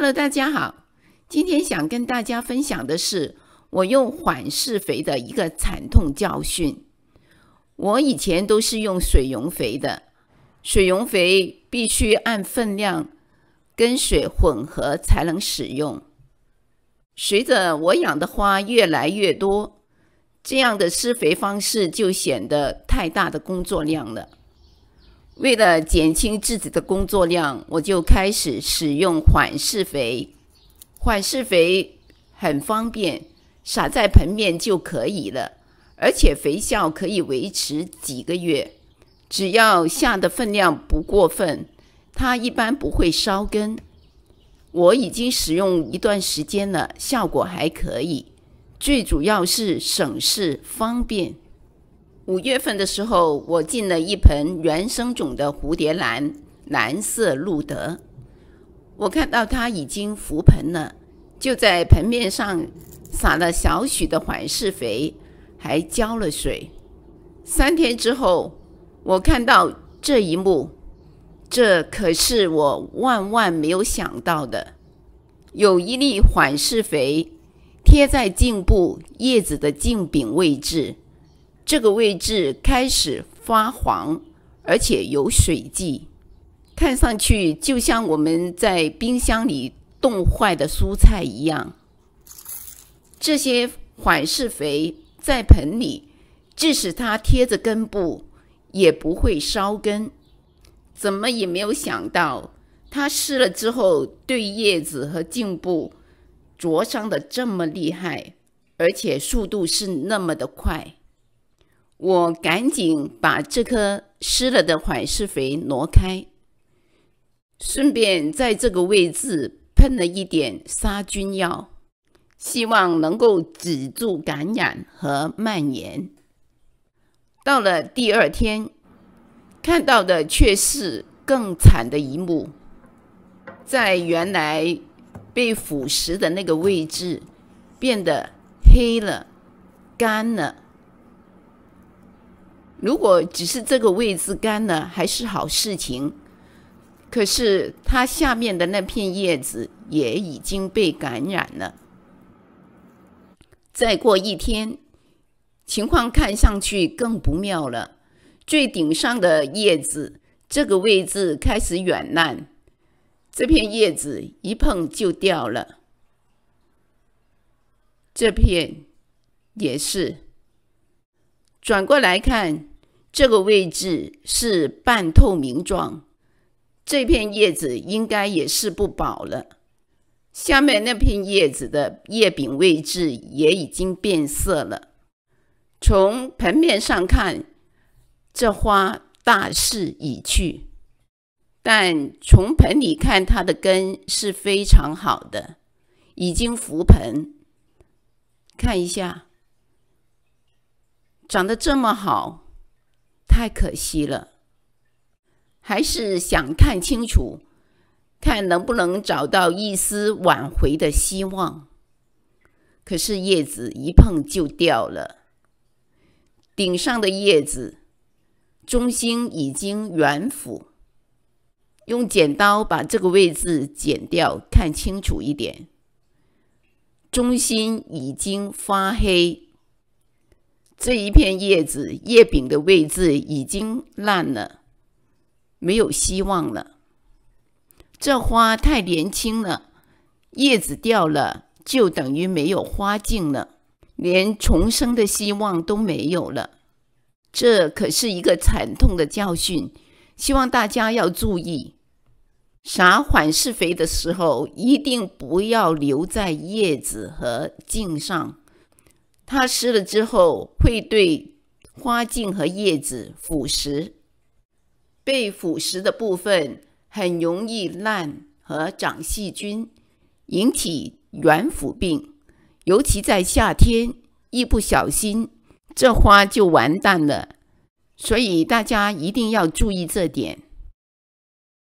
Hello，大家好，今天想跟大家分享的是我用缓释肥的一个惨痛教训。我以前都是用水溶肥的，水溶肥必须按分量跟水混合才能使用。随着我养的花越来越多，这样的施肥方式就显得太大的工作量了。为了减轻自己的工作量，我就开始使用缓释肥。缓释肥很方便，撒在盆面就可以了，而且肥效可以维持几个月。只要下的分量不过分，它一般不会烧根。我已经使用一段时间了，效果还可以。最主要是省事方便。五月份的时候，我进了一盆原生种的蝴蝶兰——蓝色路德。我看到它已经浮盆了，就在盆面上撒了少许的缓释肥，还浇了水。三天之后，我看到这一幕，这可是我万万没有想到的：有一粒缓释肥贴在茎部叶子的茎柄位置。这个位置开始发黄，而且有水迹，看上去就像我们在冰箱里冻坏的蔬菜一样。这些缓释肥在盆里，即使它贴着根部，也不会烧根。怎么也没有想到，它湿了之后，对叶子和茎部灼伤的这么厉害，而且速度是那么的快。我赶紧把这颗湿了的缓释肥挪开，顺便在这个位置喷了一点杀菌药，希望能够止住感染和蔓延。到了第二天，看到的却是更惨的一幕，在原来被腐蚀的那个位置，变得黑了、干了。如果只是这个位置干了，还是好事情。可是它下面的那片叶子也已经被感染了。再过一天，情况看上去更不妙了。最顶上的叶子，这个位置开始软烂，这片叶子一碰就掉了。这片也是。转过来看。这个位置是半透明状，这片叶子应该也是不保了。下面那片叶子的叶柄位置也已经变色了。从盆面上看，这花大势已去，但从盆里看，它的根是非常好的，已经浮盆。看一下，长得这么好。太可惜了，还是想看清楚，看能不能找到一丝挽回的希望。可是叶子一碰就掉了，顶上的叶子中心已经软腐，用剪刀把这个位置剪掉，看清楚一点，中心已经发黑。这一片叶子叶柄的位置已经烂了，没有希望了。这花太年轻了，叶子掉了就等于没有花茎了，连重生的希望都没有了。这可是一个惨痛的教训，希望大家要注意：撒缓释肥的时候，一定不要留在叶子和茎上。它湿了之后会对花茎和叶子腐蚀，被腐蚀的部分很容易烂和长细菌，引起软腐病。尤其在夏天，一不小心这花就完蛋了。所以大家一定要注意这点。